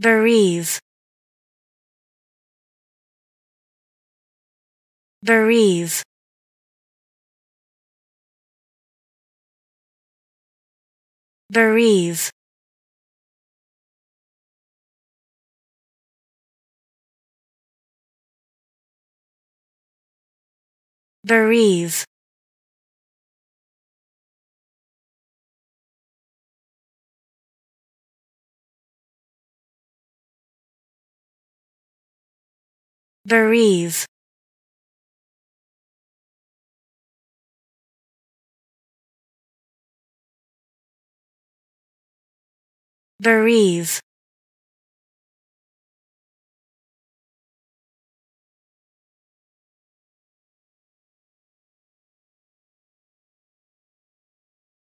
bereave bereave bereave bereave bereave bereave